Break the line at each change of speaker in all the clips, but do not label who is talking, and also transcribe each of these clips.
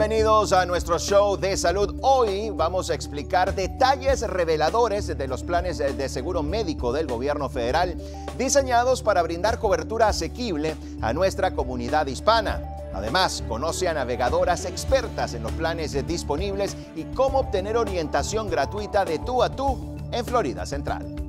bienvenidos a nuestro show de salud. Hoy vamos a explicar detalles reveladores de los planes de seguro médico del gobierno federal diseñados para brindar cobertura asequible a nuestra comunidad hispana. Además, conoce a navegadoras expertas en los planes disponibles y cómo obtener orientación gratuita de tú a tú en Florida Central.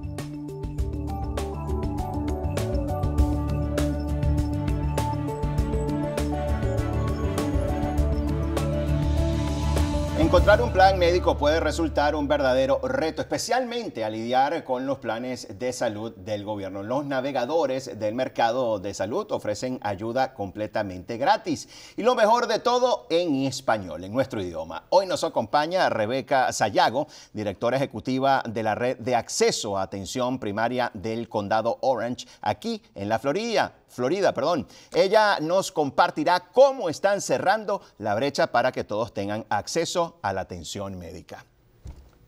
Encontrar un plan médico puede resultar un verdadero reto, especialmente al lidiar con los planes de salud del gobierno. Los navegadores del mercado de salud ofrecen ayuda completamente gratis y lo mejor de todo en español, en nuestro idioma. Hoy nos acompaña Rebeca Sayago, directora ejecutiva de la red de acceso a atención primaria del condado Orange, aquí en la Florida. Florida, perdón. Ella nos compartirá cómo están cerrando la brecha para que todos tengan acceso a la atención médica.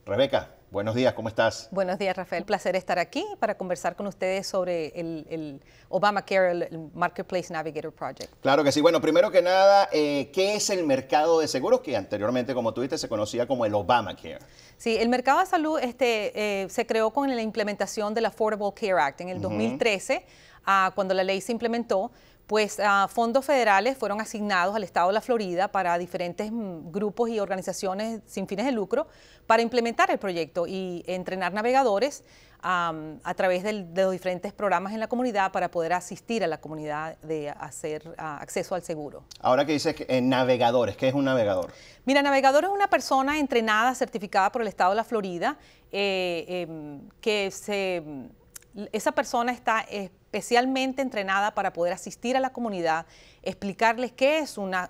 Rebeca, Buenos días, ¿cómo estás?
Buenos días, Rafael. Placer estar aquí para conversar con ustedes sobre el, Obamacare, el, Marketplace Navigator Project.
Claro que sí. Bueno, primero que nada, eh, ¿qué es el mercado de seguros que anteriormente, como tú se conocía como el Obamacare?
Sí, el mercado de salud este, eh, se creó con la implementación del Affordable Care Act en el 2013 cuando la ley se implementó, pues ah, fondos federales fueron asignados al Estado de la Florida para diferentes mm, grupos y organizaciones sin fines de lucro para implementar el proyecto y entrenar navegadores a través de los diferentes programas en la comunidad para poder asistir a la comunidad de hacer ah, acceso al seguro.
Ahora que dices eh, navegadores, ¿qué es un navegador?
Mira, navegador es una persona entrenada, certificada por el Estado de la Florida, eh, em, que esa persona está eh, especialmente entrenada para poder asistir a la comunidad, explicarles qué es una,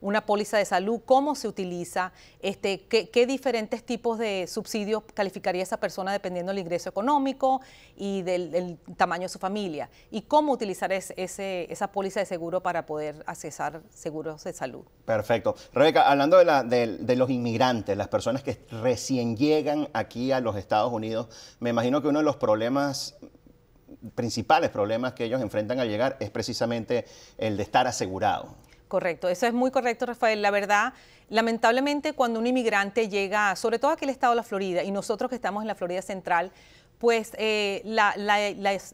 una póliza de salud, cómo se utiliza, este, qué, diferentes tipos de subsidios calificaría esa persona dependiendo del ingreso económico y del, tamaño de su familia, y cómo utilizar ese, esa póliza de seguro para poder accesar seguros de salud.
Perfecto. Rebeca, hablando de, de los inmigrantes, las personas que recién llegan aquí a los Estados Unidos, me imagino que uno de los problemas principales problemas que ellos enfrentan al llegar es precisamente el de estar asegurado.
Correcto, eso es muy correcto, Rafael. La verdad, lamentablemente cuando un inmigrante llega, sobre todo aquí el estado de la Florida, y nosotros que estamos en la Florida Central, pues eh, la,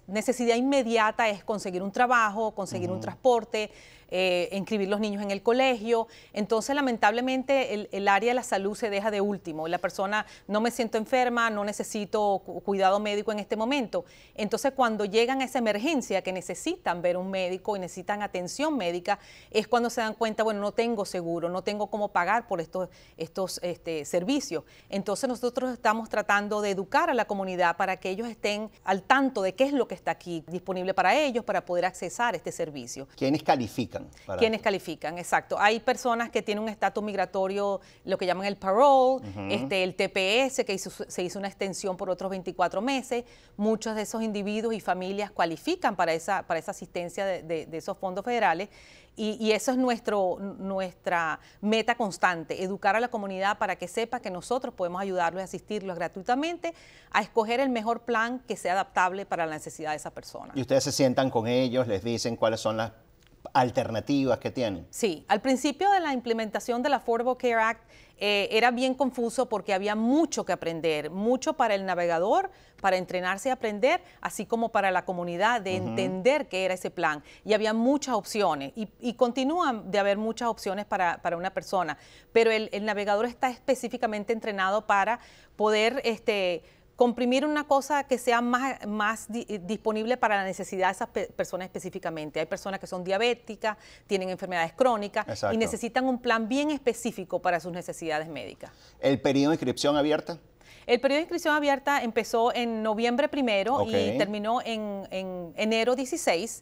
necesidad inmediata es conseguir un trabajo, conseguir un transporte, eh, inscribir los niños en el colegio. Entonces, lamentablemente, el, área de la salud se deja de último. La persona no me siento enferma, no necesito cuidado médico en este momento. Entonces, cuando llegan a esa emergencia que necesitan ver un médico y necesitan atención médica, es cuando se dan cuenta, bueno, no tengo seguro, no tengo cómo pagar por estos, estos este, servicios. Entonces, nosotros estamos tratando de educar a la comunidad para que ellos estén al tanto de qué es lo que está aquí disponible para ellos para poder accesar este servicio.
¿Quiénes califican? ¿Quiénes quienes
califican, exacto. Hay personas que tienen un estatus migratorio, lo que llaman el parole, este, el TPS, que se hizo una extensión por otros 24 meses. Muchos de esos individuos y familias cualifican para esa, asistencia de, esos fondos federales. Y, eso es nuestro, nuestra meta constante, educar a la comunidad para que sepa que nosotros podemos ayudarlos y asistirlos gratuitamente a escoger el mejor plan que sea adaptable para la necesidad de esa persona.
Y ustedes se sientan con ellos, les dicen cuáles son las alternativas que tienen.
Sí, al principio de la implementación del Affordable Care Act eh, era bien confuso porque había mucho que aprender, mucho para el navegador, para entrenarse y aprender, así como para la comunidad de entender qué era ese plan. Y había muchas opciones y, continúan de haber muchas opciones para, una persona, pero el, el, navegador está específicamente entrenado para poder... Este, comprimir una cosa que sea más, más eh, disponible para la necesidad de esas personas específicamente. Hay personas que son diabéticas, tienen enfermedades crónicas y necesitan un plan bien específico para sus necesidades médicas.
¿El periodo de inscripción abierta?
El periodo de inscripción abierta empezó en noviembre primero y terminó en, enero 16.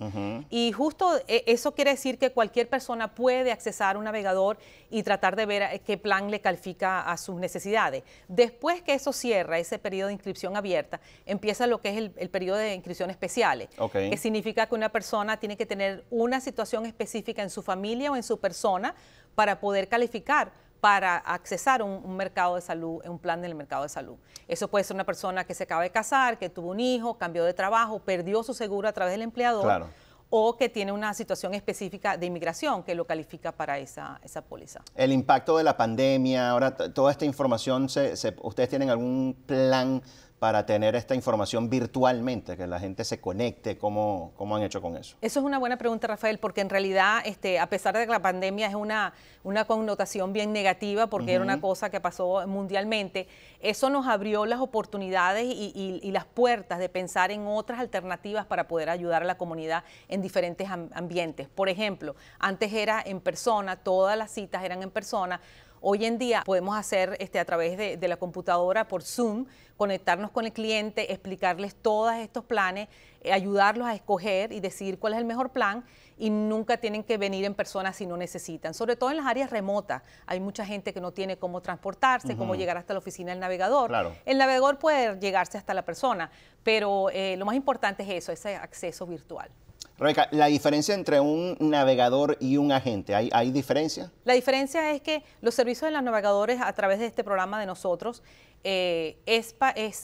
Y justo e, eso quiere decir que cualquier persona puede accesar un navegador y tratar de ver eh, qué plan le califica a sus necesidades. Después que eso cierra, ese periodo de inscripción abierta, empieza lo que es el, periodo de inscripción especiales, que significa que una persona tiene que tener una situación específica en su familia o en su persona para poder calificar para accesar un, un mercado de salud, un plan del mercado de salud. Eso puede ser una persona que se acaba de casar, que tuvo un hijo, cambió de trabajo, perdió su seguro a través del empleador. o que tiene una situación específica de inmigración que lo califica para esa, esa póliza.
El impacto de la pandemia, ahora toda esta información, se, ¿ustedes tienen algún plan para tener esta información virtualmente, que la gente se conecte? ¿Cómo, han hecho con eso?
Eso es una buena pregunta, Rafael, porque en realidad, este, a pesar de que la pandemia es una, una connotación bien negativa, porque era una cosa que pasó mundialmente, eso nos abrió las oportunidades y, y, las puertas de pensar en otras alternativas para poder ayudar a la comunidad en diferentes ambientes. Por ejemplo, antes era en persona, todas las citas eran en persona Hoy en día podemos hacer este, a través de, la computadora por Zoom, conectarnos con el cliente, explicarles todos estos planes, eh, ayudarlos a escoger y decidir cuál es el mejor plan y nunca tienen que venir en persona si no necesitan, sobre todo en las áreas remotas. Hay mucha gente que no tiene cómo transportarse, cómo llegar hasta la oficina del navegador. El navegador puede llegarse hasta la persona, pero eh, lo más importante es eso, ese acceso virtual.
Rebeca, la diferencia entre un navegador y un agente, ¿hay, diferencia?
La diferencia es que los servicios de los navegadores a través de este programa de nosotros eh, es,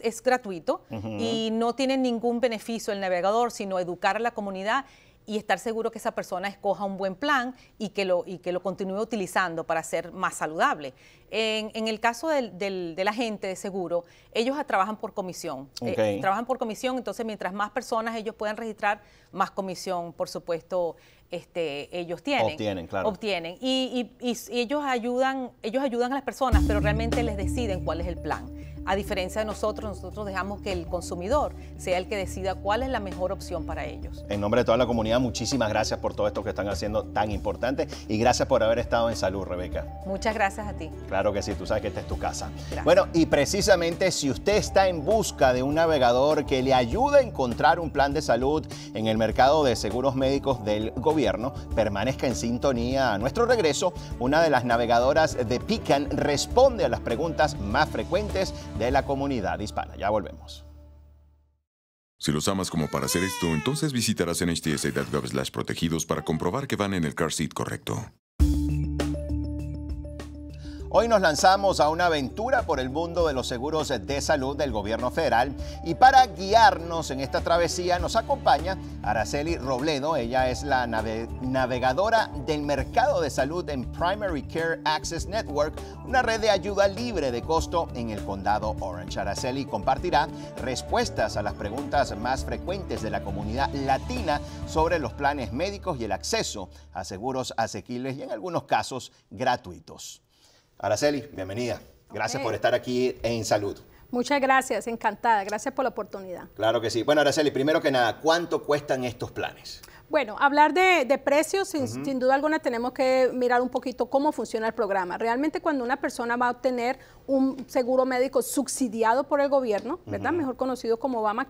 es, gratuito y no tiene ningún beneficio el navegador, sino educar a la comunidad y estar seguro que esa persona escoja un buen plan y que lo, y que lo continúe utilizando para ser más saludable. En, el caso de la gente de seguro, ellos trabajan por comisión. Eh, eh, trabajan por comisión, entonces mientras más personas ellos puedan registrar, más comisión, por supuesto, este, ellos tienen. Obtienen, claro. Obtienen. Y, y ellos, ayudan, ellos ayudan a las personas, pero realmente les deciden cuál es el plan. A diferencia de nosotros, nosotros dejamos que el consumidor sea el que decida cuál es la mejor opción para ellos.
En nombre de toda la comunidad, muchísimas gracias por todo esto que están haciendo tan importante y gracias por haber estado en salud, Rebeca.
Muchas gracias a ti.
Claro que sí, tú sabes que esta es tu casa. Bueno, y precisamente si usted está en busca de un navegador que le ayude a encontrar un plan de salud en el mercado de seguros médicos del gobierno, permanezca en sintonía. A nuestro regreso, una de las navegadoras de PICAN responde a las preguntas más frecuentes de la comunidad hispana. Ya volvemos. Si los amas como para hacer esto, entonces visitarás Slash protegidos para comprobar que van en el car seat correcto. Hoy nos lanzamos a una aventura por el mundo de los seguros de salud del gobierno federal y para guiarnos en esta travesía nos acompaña Araceli Robledo. Ella es la navegadora del mercado de salud en Primary Care Access Network, una red de ayuda libre de costo en el condado Orange. Araceli compartirá respuestas a las preguntas más frecuentes de la comunidad latina sobre los planes médicos y el acceso a seguros asequibles y en algunos casos gratuitos. Araceli, bienvenida. Gracias por estar aquí en Salud.
Muchas gracias, encantada. Gracias por la oportunidad.
Claro que sí. Bueno, Araceli, primero que nada, ¿cuánto cuestan estos planes?
Bueno, hablar de, precios, sin, duda alguna tenemos que mirar un poquito cómo funciona el programa. Realmente cuando una persona va a obtener un seguro médico subsidiado por el gobierno, ¿verdad? Mejor conocido como Obama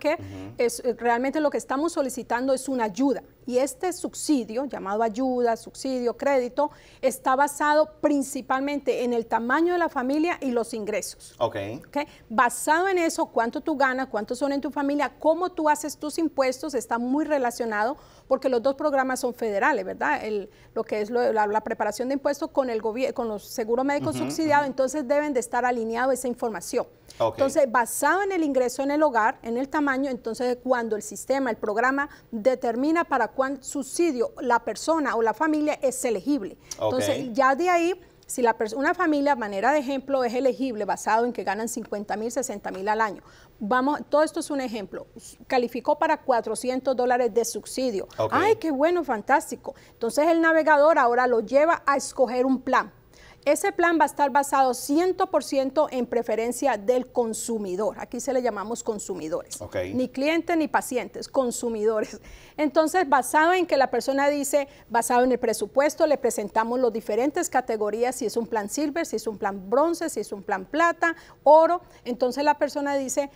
es, eh, realmente lo que estamos solicitando es una ayuda. Y este subsidio, llamado ayuda, subsidio, crédito, está basado principalmente en el tamaño de la familia y los ingresos. Ok. okay? Basado en eso, cuánto tú ganas, cuántos son en tu familia, cómo tú haces tus impuestos, está muy relacionado porque los dos programas son federales, ¿verdad? El, lo que es la, preparación de impuestos con el con los seguros médicos subsidiados, entonces deben de estar alineados esa información. Entonces, basado en el ingreso en el hogar, en el tamaño, entonces cuando el sistema, el programa determina para cuán subsidio la persona o la familia es elegible. Entonces, ya de ahí si la una familia, manera de ejemplo, es elegible basado en que ganan 50 mil, 60 mil al año, vamos, todo esto es un ejemplo, calificó para 400 dólares de subsidio. Ay, qué bueno, fantástico. Entonces el navegador ahora lo lleva a escoger un plan ese plan va a estar basado 100% en preferencia del consumidor. Aquí se le llamamos consumidores. Ni clientes ni pacientes, consumidores. Entonces, basado en que la persona dice, basado en el presupuesto, le presentamos las diferentes categorías, si es un plan silver, si es un plan bronce, si es un plan plata, oro. Entonces la persona dice,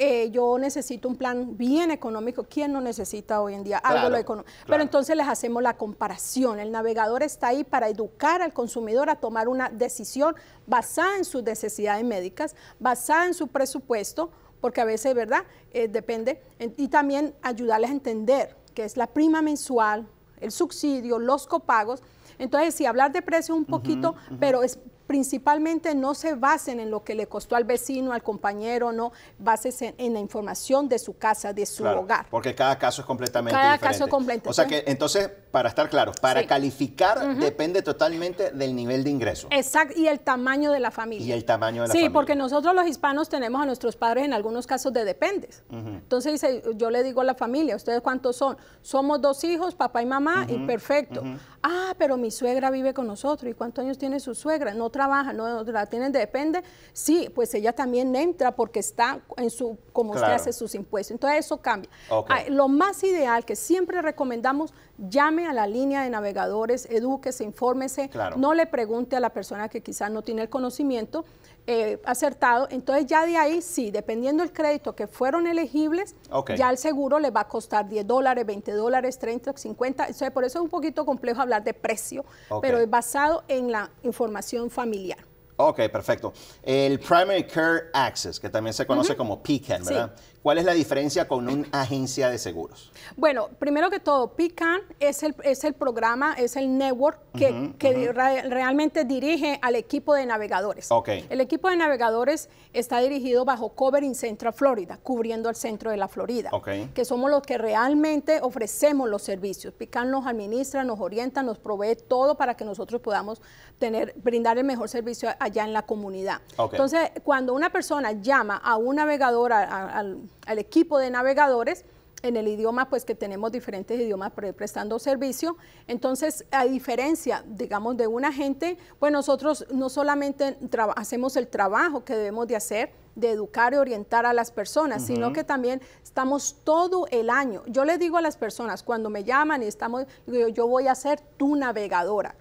eh, yo necesito un plan bien económico. ¿Quién no necesita hoy en día algo lo económico? Pero entonces les hacemos la comparación. El navegador está ahí para educar al consumidor a tomar una decisión basada en sus necesidades médicas, basada en su presupuesto, porque a veces, ¿verdad? Eh, depende. Y también ayudarles a entender qué es la prima mensual, el subsidio, los copagos. Entonces, si hablar de precios un poquito, pero es principalmente no se basen en lo que le costó al vecino, al compañero, no, bases en, la información de su casa, de su hogar.
Porque cada caso es completamente diferente. Cada caso es completamente. O sea que entonces para estar claro, para calificar depende totalmente del nivel de ingreso.
Exacto, y el tamaño de la familia. Y
el tamaño de la familia. Sí,
porque nosotros los hispanos tenemos a nuestros padres en algunos casos de dependes. Entonces dice, yo le digo a la familia, ¿ustedes cuántos son? Somos dos hijos, papá y mamá, y perfecto. Ah, pero mi suegra vive con nosotros. ¿Y cuántos años tiene su suegra? No trabaja, no la tienen de depende. Sí, pues ella también entra porque está en su, como usted hace sus impuestos. Entonces eso cambia. Ah, lo más ideal que siempre recomendamos, llame a la línea de navegadores, edúquese, infórmese, no le pregunte a la persona que quizás no tiene el conocimiento eh, acertado. Entonces ya de ahí, sí, dependiendo del crédito que fueron elegibles, ya el seguro le va a costar 10 dólares, 20 dólares, 30, 50. por eso es un poquito complejo hablar de precio, pero es basado en la información familiar.
Ok, perfecto. El Primary Care Access, que también se conoce como PCAN, ¿verdad? ¿Cuál es la diferencia con una agencia de seguros?
Bueno, primero que todo, PICAN es el, es el programa, es el network que, realmente dirige al equipo de navegadores. El equipo de navegadores está dirigido bajo Covering Central Florida, cubriendo el centro de la Florida, que somos los que realmente ofrecemos los servicios. PICAN nos administra, nos orienta, nos provee todo para que nosotros podamos tener, brindar el mejor servicio allá en la comunidad. Entonces, cuando una persona llama a un navegador, al al equipo de navegadores en el idioma, pues que tenemos diferentes idiomas prestando servicio. Entonces, a diferencia, digamos, de una gente pues nosotros no solamente hacemos el trabajo que debemos de hacer de educar y orientar a las personas, sino que también estamos todo el año. Yo le digo a las personas, cuando me llaman y estamos, yo, yo voy a ser tu navegadora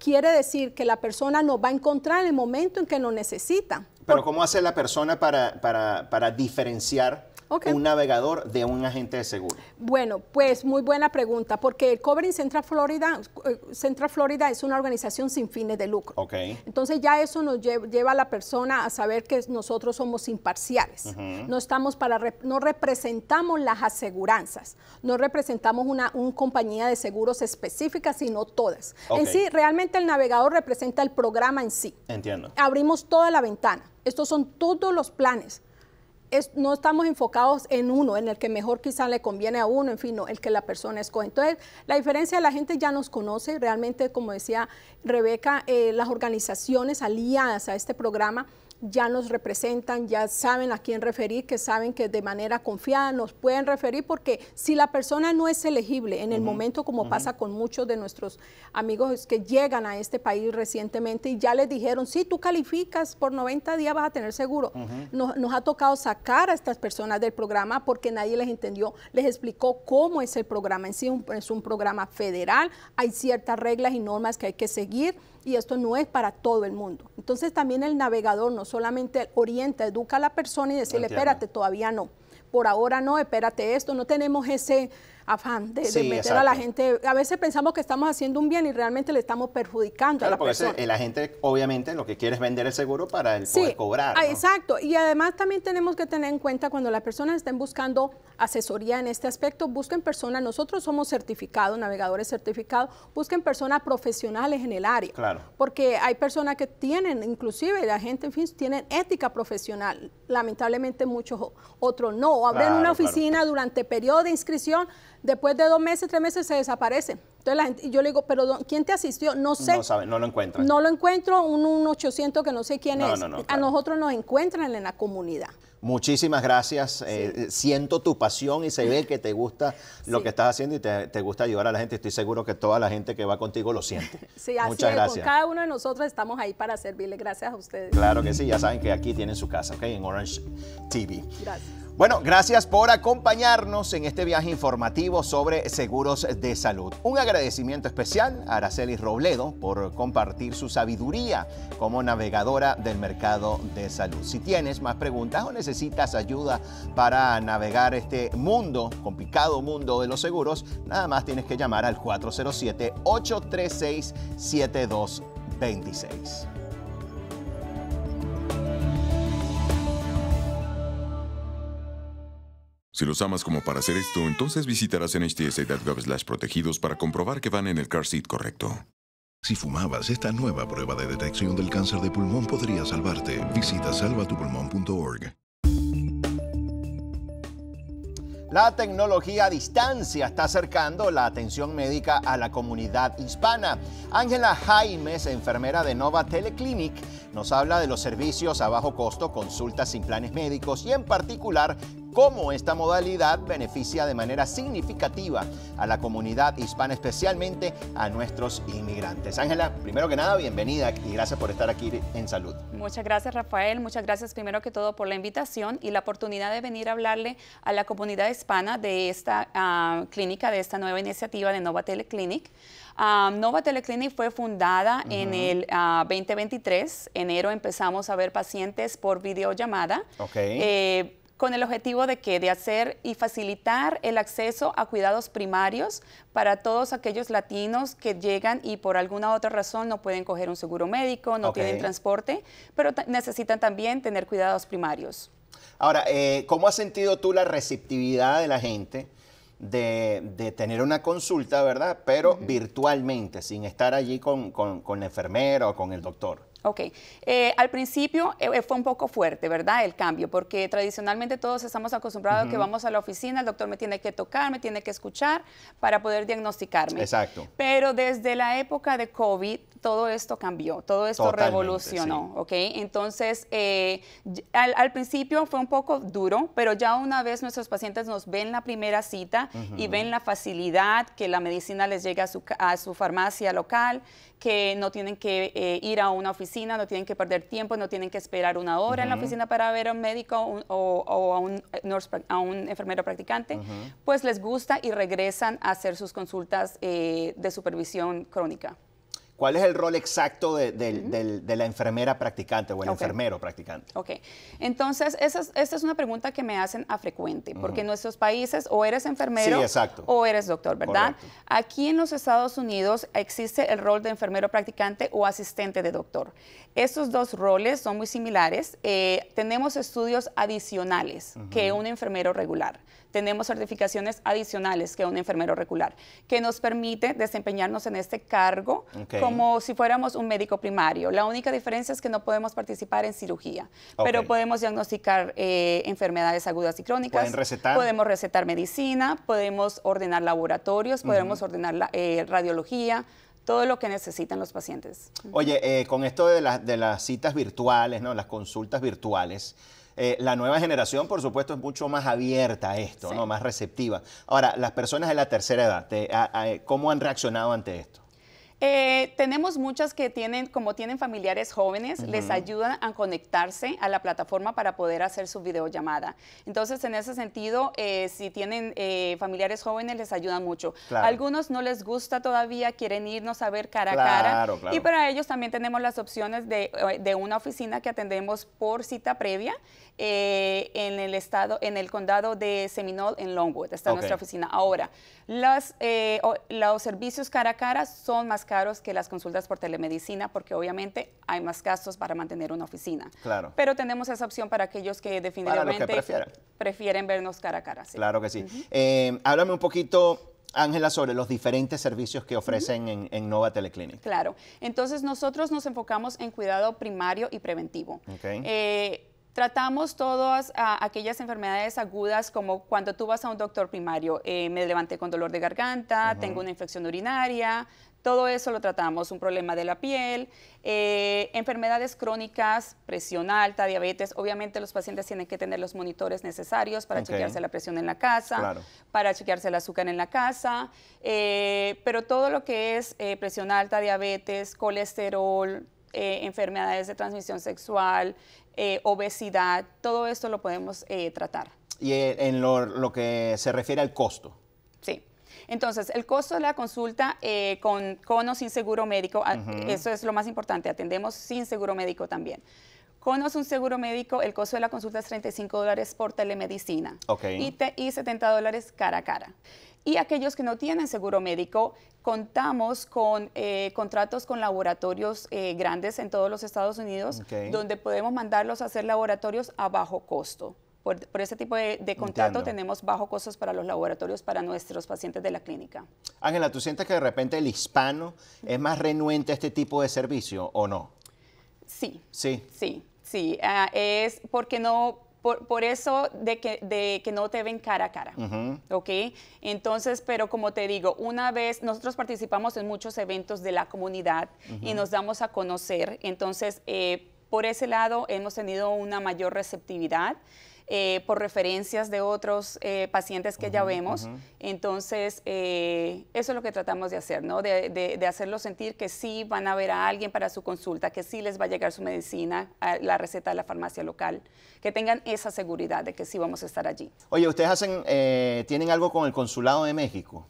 quiere decir que la persona nos va a encontrar en el momento en que nos necesita.
Pero ¿cómo hace la persona para, para, diferenciar un navegador de un agente de seguro?
Bueno, pues muy buena pregunta, porque el Covering Central Florida, eh, Central Florida es una organización sin fines de lucro. Okay. Entonces ya eso nos lleva a la persona a saber que nosotros somos imparciales. No estamos para, no representamos las aseguranzas, no representamos una, compañía de seguros específica, sino todas. En sí, realmente el navegador representa el programa en sí. Entiendo. Abrimos toda la ventana. Estos son todos los planes. no estamos enfocados en uno, en el que mejor quizá le conviene a uno, en fin, no, el que la persona escoge. Entonces, la diferencia, la gente ya nos conoce, realmente, como decía Rebeca, eh, las organizaciones aliadas a este programa ya nos representan, ya saben a quién referir, que saben que de manera confiada nos pueden referir, porque si la persona no es elegible en el momento, como pasa con muchos de nuestros amigos que llegan a este país recientemente y ya les dijeron, si sí, tú calificas por 90 días vas a tener seguro. nos, ha tocado sacar a estas personas del programa porque nadie les entendió, les explicó cómo es el programa en sí, es un programa federal, hay ciertas reglas y normas que hay que seguir y esto no es para todo el mundo. Entonces también el navegador no solamente orienta, educa a la persona y decirle, espérate, todavía no, por ahora no, espérate esto, no tenemos ese afán de, meter a la gente. A veces pensamos que estamos haciendo un bien y realmente le estamos perjudicando a la porque persona. la gente,
obviamente, lo que quiere es vender el seguro para el poder cobrar. Ah,
exacto. Y además también tenemos que tener en cuenta cuando las personas estén buscando asesoría en este aspecto, busquen personas, nosotros somos certificados, navegadores certificados, busquen personas profesionales en el área. Claro. Porque hay personas que tienen, inclusive la gente, en fin, tienen ética profesional. Lamentablemente muchos otros no. O abren una oficina durante periodo de inscripción, Después de dos meses, tres meses se desaparece. Entonces la gente, yo le digo, pero ¿quién te asistió? No sé.
No no lo encuentro. No
lo encuentro, un, 800 que no sé quién es. No, no, A nosotros nos encuentran en la comunidad.
Muchísimas gracias. Eh, eh, siento tu pasión y se ve que te gusta lo que estás haciendo y te, gusta ayudar a la gente. Estoy seguro que toda la gente que va contigo lo siente.
Sí, Muchas Gracias. cada uno de nosotros estamos ahí para servirle. Gracias a ustedes. Claro que sí, ya saben
que aquí tienen su casa, ¿ok? En Orange TV. Gracias. Bueno, gracias por acompañarnos en este viaje informativo sobre seguros de salud. Un agradecimiento especial a Araceli Robledo por compartir su sabiduría como navegadora del mercado de salud. Si tienes más preguntas o necesitas ayuda para navegar este mundo, complicado mundo de los seguros, nada más tienes que llamar al 407 836 7226. Si los amas como para hacer esto, entonces visitarás nhtsa.gov slash protegidos para comprobar que van en el car seat correcto. Si fumabas, esta nueva prueba de detección del cáncer de pulmón podría salvarte. Visita salvatupulmón.org. La tecnología a distancia está acercando la atención médica a la comunidad hispana. Ángela Jaimes, enfermera de Nova Teleclinic, nos habla de los servicios a bajo costo, consultas sin planes médicos y en particular cómo esta modalidad beneficia de manera significativa a la comunidad hispana, especialmente a nuestros inmigrantes. Ángela, primero que nada, bienvenida y gracias por estar aquí en Salud.
Muchas gracias, Rafael. Muchas gracias primero que todo por la invitación y la oportunidad de venir a hablarle a la comunidad hispana de esta ah, clínica, de esta nueva iniciativa de Nova Teleclinic. Ah, Nova Teleclinic fue fundada en el 2023. Ah, Enero empezamos a ver pacientes por videollamada. Okay. Eh, con el objetivo de que de hacer y facilitar el acceso a cuidados primarios para todos aquellos latinos que llegan y por alguna otra razón no pueden coger un seguro médico, no tienen transporte, pero necesitan también tener cuidados primarios.
Ahora, eh, ¿cómo has sentido tú la receptividad de la gente? De, tener una consulta, ¿verdad? Pero virtualmente, sin estar allí con, con la enfermera o con el doctor.
Ok, eh, al principio eh, eh, fue un poco fuerte, ¿verdad? El cambio, porque tradicionalmente todos estamos acostumbrados a que vamos a la oficina, el doctor me tiene que tocar, me tiene que escuchar para poder diagnosticarme. Exacto. Pero desde la época de COVID, todo esto cambió, todo esto revolucionó, Entonces, eh, al, principio fue un poco duro, pero ya una vez nuestros pacientes nos ven la primera cita y ven la facilidad que la medicina les llega a su, farmacia local, que no tienen que eh, ir a una oficina, no tienen que perder tiempo, no tienen que esperar una hora en la oficina para ver a un médico o, a, un enfermero practicante, pues les gusta y regresan a hacer sus consultas eh, de supervisión crónica.
¿Cuál es el rol exacto de, la enfermera practicante o el enfermero practicante?
Ok, entonces esta es una pregunta que me hacen a frecuente, porque en nuestros países o eres enfermero o eres doctor, ¿verdad? Aquí en los Estados Unidos existe el rol de enfermero practicante o asistente de doctor. Estos dos roles son muy similares. Eh, tenemos estudios adicionales que un enfermero regular. Tenemos certificaciones adicionales que un enfermero regular, que nos permite desempeñarnos en este cargo. Okay como si fuéramos un médico primario. La única diferencia es que no podemos participar en cirugía, pero podemos diagnosticar eh, enfermedades agudas y crónicas. Podemos recetar medicina, podemos ordenar laboratorios, podemos ordenar eh, radiología todo lo que necesitan los pacientes.
Oye, eh, con esto de, las citas virtuales, ¿no? las consultas virtuales, la nueva generación, por supuesto, es mucho más abierta a esto, ¿no? más receptiva. Ahora, las personas de la tercera edad, ¿cómo han reaccionado ante esto?
Eh, tenemos muchas que tienen, como tienen familiares jóvenes, les ayudan a conectarse a la plataforma para poder hacer su videollamada. Entonces, en ese sentido, eh, si tienen eh, familiares jóvenes, les ayudan mucho. Algunos no les gusta todavía, quieren irnos a ver cara a cara. Y para ellos también tenemos las opciones de, de una oficina que atendemos por cita previa en el estado, en el condado de Seminole, en Longwood. Está nuestra oficina. Ahora, las, los servicios cara a cara son más caros que las consultas por telemedicina porque obviamente hay más gastos para mantener una oficina. Claro. Pero tenemos esa opción para aquellos que definitivamente prefieren. vernos cara a cara. Claro
que sí. Eh, háblame un poquito Ángela, sobre los diferentes servicios que ofrecen en, Nova Teleclinic.
Claro, entonces nosotros nos enfocamos en cuidado primario y preventivo. Eh, tratamos todas aquellas enfermedades agudas como cuando tú vas a un doctor primario, eh, me levanté con dolor de garganta, tengo una infección urinaria, todo eso lo tratamos, un problema de la piel, eh, enfermedades crónicas, presión alta, diabetes. Obviamente los pacientes tienen que tener los monitores necesarios para chequearse la presión en la casa, para chequearse el azúcar en la casa, eh, pero todo lo que es eh, presión alta, diabetes, colesterol, enfermedades de transmisión sexual, obesidad, todo esto lo podemos tratar.
Y en lo que se refiere al costo.
Entonces, el costo de la consulta eh, con, o sin seguro médico, ah, eso es lo más importante, atendemos sin seguro médico también. Con o sin seguro médico, el costo de la consulta es 35 dólares por telemedicina y, 70 dólares cara a cara. Y aquellos que no tienen seguro médico, contamos con eh, contratos con laboratorios eh, grandes en todos los Estados Unidos, donde podemos mandarlos a hacer laboratorios a bajo costo. Por, ese tipo de, contrato tenemos bajo costos para los laboratorios, para nuestros pacientes de la clínica.
Ángela, ¿tú sientes que de repente el hispano es más renuente a este tipo de servicio o no? Sí. Sí.
Sí, sí. Ah, es porque no... Por, eso de que, no te ven cara a cara, ¿ok? Entonces, pero como te digo, una vez nosotros participamos en muchos eventos de la comunidad y nos damos a conocer, entonces eh, por ese lado hemos tenido una mayor receptividad. Eh, por referencias de otros eh, pacientes que ya vemos. Entonces, eh, eso es lo que tratamos de hacer, ¿no? De, de, hacerlos sentir que sí van a ver a alguien para su consulta, que sí les va a llegar su medicina, a la receta de la farmacia local, que tengan esa seguridad de que sí vamos a estar allí.
Oye, ¿ustedes hacen, tienen algo con el Consulado de México?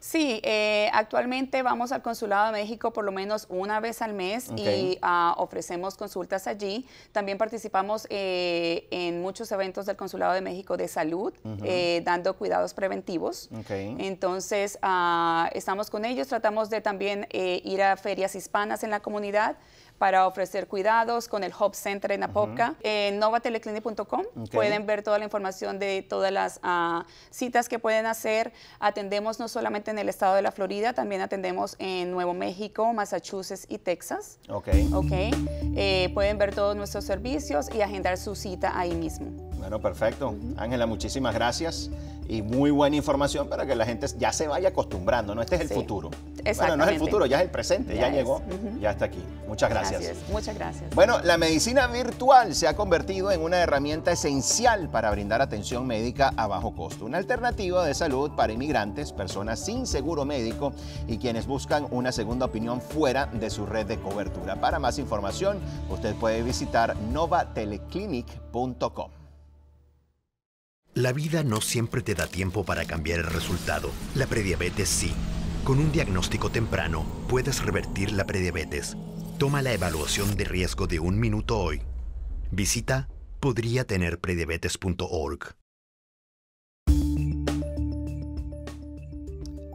Sí, eh, actualmente vamos al Consulado de México por lo menos una vez al mes y ah, ofrecemos consultas allí. También participamos eh, en muchos eventos del Consulado de México de salud, eh, dando cuidados preventivos. Entonces, ah, estamos con ellos, tratamos de también ir a ferias hispanas en la comunidad para ofrecer cuidados con el Hub Center en Apopka. En novateleclinic.com pueden ver toda la información de todas las ah, citas que pueden hacer. Atendemos no solamente en el estado de la Florida, también atendemos en Nuevo México, Massachusetts y Texas. Ok. okay. Eh, pueden ver todos nuestros servicios y agendar su cita ahí mismo.
Bueno, perfecto. Ángela, muchísimas gracias y muy buena información para que la gente ya se vaya acostumbrando, ¿no? Este es el futuro. Bueno, no es el futuro, ya es el presente, ya, llegó, ya está aquí. Muchas gracias.
Muchas gracias.
Bueno, la medicina virtual se ha convertido en una herramienta esencial para brindar atención médica a bajo costo, una alternativa de salud para inmigrantes, personas sin seguro médico y quienes buscan una segunda opinión fuera de su red de cobertura. Para más información, usted puede visitar novateleclinic.com. La vida no siempre te da tiempo para cambiar el resultado. La prediabetes sí. Con un diagnóstico temprano puedes revertir la prediabetes. Toma la evaluación de riesgo de un minuto hoy. Visita prediabetes.org.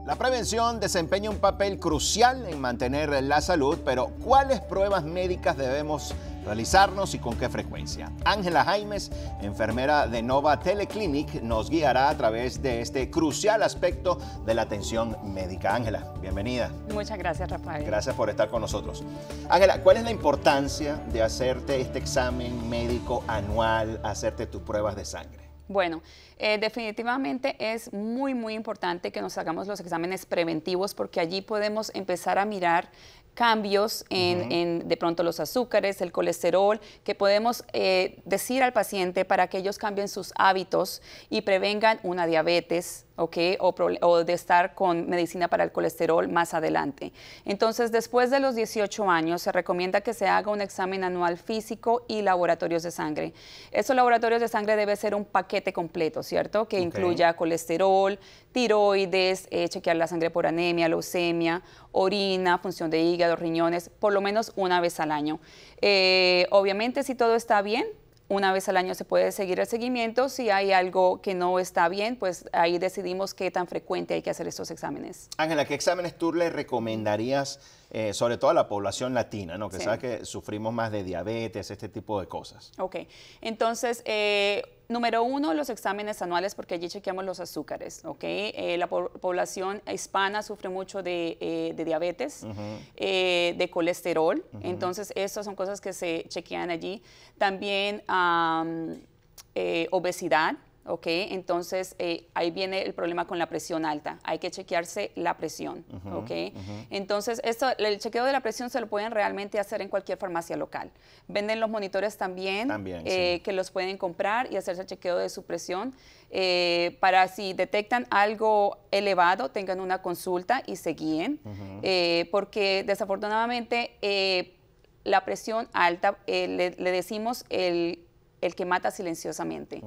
La prevención desempeña un papel crucial en mantener la salud, pero ¿cuáles pruebas médicas debemos realizarnos y con qué frecuencia? Ángela Jaimes, enfermera de Nova Teleclinic, nos guiará a través de este crucial aspecto de la atención médica. Ángela, bienvenida. Muchas gracias, Rafael. Gracias por estar con nosotros. Ángela, ¿cuál es la importancia de hacerte este examen médico anual, hacerte tus pruebas de sangre?
Bueno, eh, definitivamente es muy, muy importante que nos hagamos los exámenes preventivos porque allí podemos empezar a mirar cambios en, de pronto los azúcares, el colesterol, que podemos eh, decir al paciente para que ellos cambien sus hábitos y prevengan una diabetes, o, de estar con medicina para el colesterol más adelante. Entonces, después de los 18 años, se recomienda que se haga un examen anual físico y laboratorios de sangre. Esos laboratorios de sangre debe ser un paquete completo, ¿cierto? Que incluya colesterol, tiroides, eh, chequear la sangre por anemia, leucemia, orina, función de hígado, riñones, por lo menos una vez al año. Eh, obviamente, si todo está bien, una vez al año se puede seguir el seguimiento. Si hay algo que no está bien, pues ahí decidimos qué tan frecuente hay que hacer estos exámenes.
Ángela, ¿qué exámenes tú le recomendarías, eh, sobre todo a la población latina, ¿no? que sabe que sufrimos más de diabetes, este tipo de cosas?
Ok, entonces... Eh, Número uno, los exámenes anuales, porque allí chequeamos los azúcares, eh, la población hispana sufre mucho de, eh, diabetes, eh, de colesterol, entonces estas son cosas que se chequean allí. También obesidad, ¿ok? Entonces eh, ahí viene el problema con la presión alta, hay que chequearse la presión, ¿ok? Entonces esto, el chequeo de la presión se lo pueden realmente hacer en cualquier farmacia local. Venden los monitores también, eh, que los pueden comprar y hacerse el chequeo de su presión eh, para si detectan algo elevado, tengan una consulta y se guíen, porque desafortunadamente la presión alta, le decimos el el que mata silenciosamente,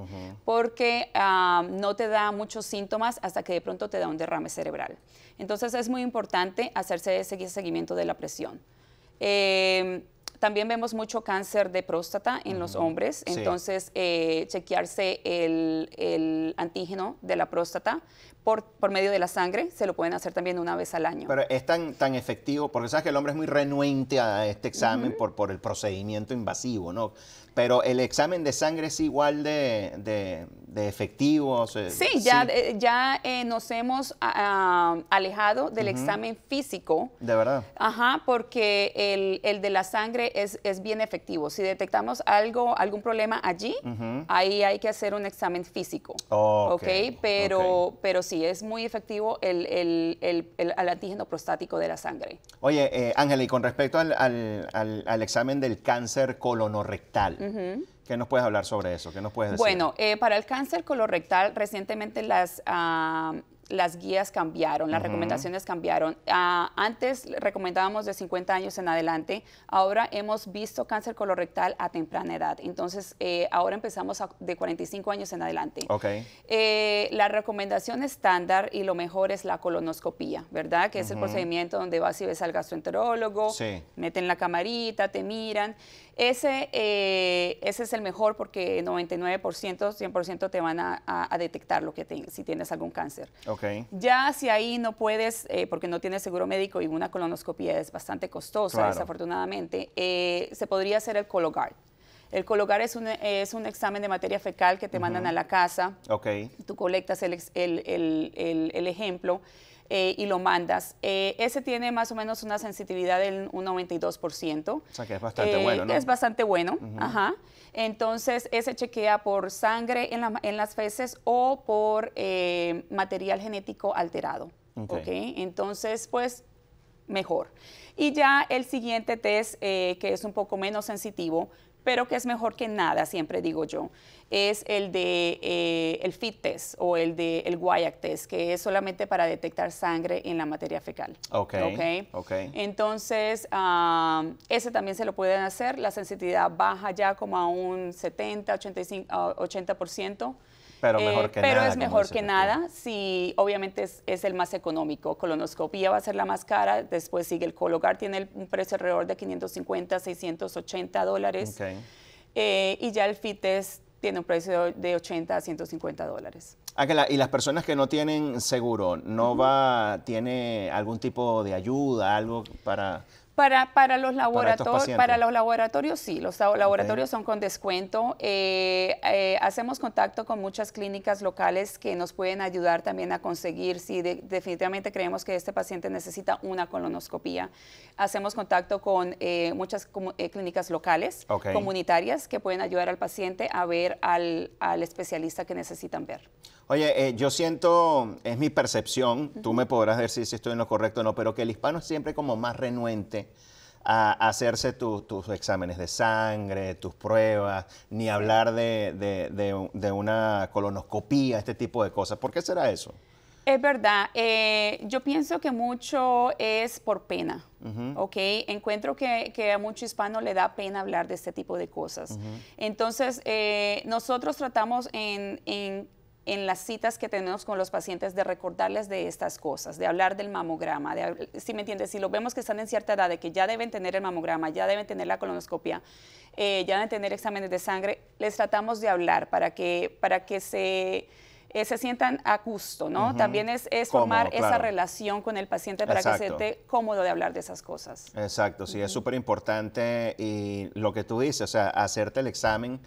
porque ah, no te da muchos síntomas hasta que de pronto te da un derrame cerebral. Entonces es muy importante hacerse ese seguimiento de la presión. Em, también vemos mucho cáncer de próstata en los hombres, entonces eh, chequearse el, antígeno de la próstata por, por, medio de la sangre, se lo pueden hacer también una vez al año. Pero
es tan, tan efectivo, porque sabes que el hombre es muy renuente a este examen por, por el procedimiento invasivo, ¿no? Pero el examen de sangre es igual de, de, efectivo. sí, ya, eh,
ya eh, nos hemos ah, ah, alejado del examen físico. De verdad. Ajá, porque el, el de la sangre es, bien efectivo. Si detectamos algo, algún problema allí, ahí hay que hacer un examen físico. ok, pero, pero sí, es muy efectivo el, el, antígeno prostático de la sangre.
Oye, eh, ángel y con respecto al, examen del cáncer colonorectal, rectal ¿Qué nos puedes hablar sobre eso? ¿Qué nos puedes decir? Bueno,
eh, para el cáncer colorectal, recientemente las, ah, las guías cambiaron, las recomendaciones cambiaron. Ah, antes recomendábamos de 50 años en adelante, ahora hemos visto cáncer colorectal a temprana edad, entonces eh, ahora empezamos de 45 años en adelante. Okay. Eh, la recomendación estándar y lo mejor es la colonoscopía, ¿verdad? Que es el procedimiento donde vas y ves al gastroenterólogo, meten la camarita, te miran. Ese, eh, es el mejor porque 99%, 100% te van a, detectar lo que si tienes algún cáncer. Ya si ahí no puedes, eh, porque no tienes seguro médico y una colonoscopia es bastante costosa, desafortunadamente, eh, se podría hacer el Cologuard. El Cologuard es un, es un examen de materia fecal que te mandan a la casa. Okay. Tú colectas el, el, el, el ejemplo. Eh, y lo mandas. Eh, ese tiene más o menos una sensitividad del un 92%. O
sea que es bastante eh, bueno, ¿no? Es
bastante bueno, ajá. Entonces, ese chequea por sangre en, en las feces o por material genético alterado. ¿ok? Entonces, pues mejor. Y ya el siguiente test, eh, que es un poco menos sensitivo, pero que es mejor que nada, siempre digo yo, es el de eh, el fit test o el de el test, que es solamente para detectar sangre en la materia fecal. Ok. okay. Entonces, ah, ese también se lo pueden hacer. La sensibilidad baja ya como a un 70, 85, uh, 80%.
Pero eh, mejor que es mejor que nada.
si obviamente es, el más económico. Colonoscopía va a ser la más cara. Después sigue el Cologar, tiene un precio alrededor de 550, 680 dólares. Eh, y ya el FITES tiene un precio de 80 a 150 dólares.
y las personas que no tienen seguro, ¿no va, tiene algún tipo de ayuda, algo para,
para, para, los laboratorios, para, los laboratorios sí, los laboratorios son con descuento. Eh, eh, hacemos contacto con muchas clínicas locales que nos pueden ayudar también a conseguir, si definitivamente creemos que este paciente necesita una colonoscopia Hacemos contacto con eh, muchas clínicas locales, comunitarias, que pueden ayudar al paciente a ver al especialista que necesitan ver.
Oye, eh, yo siento, es mi percepción, tú me podrás decir si estoy en lo correcto o no, pero que el hispano es siempre como más renuente a hacerse tus exámenes de sangre, tus pruebas, ni hablar de, una colonoscopía, este tipo de cosas. ¿Por qué será eso?
Es verdad, eh, yo pienso que mucho es por pena, ¿ok? Encuentro que, a mucho hispano le da pena hablar de este tipo de cosas. Entonces, eh, nosotros tratamos en en las citas que tenemos con los pacientes de recordarles de estas cosas, de hablar del mamograma, de, si me entiendes, si lo vemos que están en cierta edad, de que ya deben tener el mamograma, ya deben tener la colonoscopia, eh, ya deben tener exámenes de sangre, les tratamos de hablar para que, para que se... Eh, se sientan a gusto, ¿no? También es, es formar esa relación con el paciente para que se esté cómodo de hablar de esas cosas.
Exacto, sí, es súper importante y lo que tú dices, o sea, hacerte el examen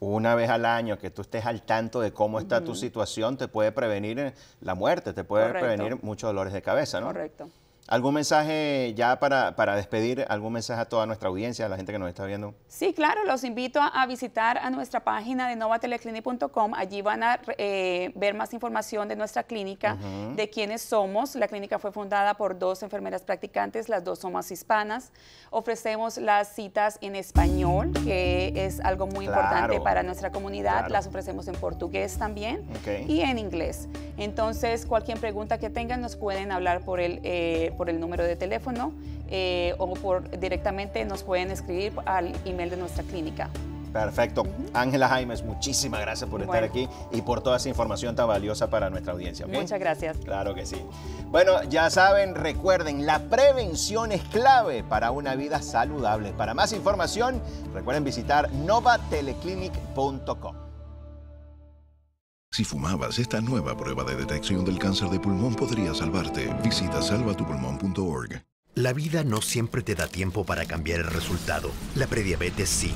una vez al año que tú estés al tanto de cómo está tu situación, te puede prevenir eh, la muerte, te puede prevenir muchos dolores de cabeza, ¿no? Correcto. ¿Algún mensaje ya para, despedir? ¿Algún mensaje a toda nuestra audiencia, a la gente que nos está viendo?
Sí, claro, los invito a, visitar a nuestra página de novateleclinic.com. Allí van a eh, ver más información de nuestra clínica, de quiénes somos. La clínica fue fundada por dos enfermeras practicantes, las dos somos hispanas. Ofrecemos las citas en español, que es algo muy importante para nuestra comunidad. Las ofrecemos en portugués también y en inglés. Entonces, cualquier pregunta que tengan nos pueden hablar por el... Eh, por el número de teléfono eh, o por, directamente nos pueden escribir al email de nuestra clínica.
Perfecto. Ángela Jaime Jaimes, muchísimas gracias por estar aquí y por toda esa información tan valiosa para nuestra audiencia. Muchas gracias. Claro que sí. Bueno, ya saben, recuerden, la prevención es clave para una vida saludable. Para más información, recuerden visitar novateleclinic.com. Si fumabas, esta nueva prueba de detección del cáncer de pulmón podría salvarte. Visita salvatupulmón.org. La vida no siempre te da tiempo para cambiar el resultado. La prediabetes sí.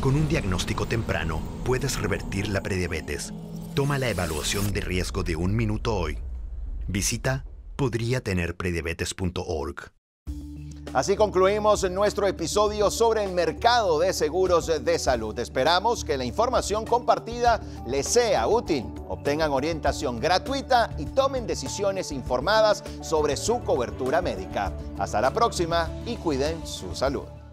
Con un diagnóstico temprano, puedes revertir la prediabetes. Toma la evaluación de riesgo de un minuto hoy. Visita podríatenerprediabetes.org. Así concluimos nuestro episodio sobre el mercado de seguros de salud. Esperamos que la información compartida les sea útil, obtengan orientación gratuita y tomen decisiones informadas sobre su
cobertura médica. Hasta la próxima y cuiden su salud.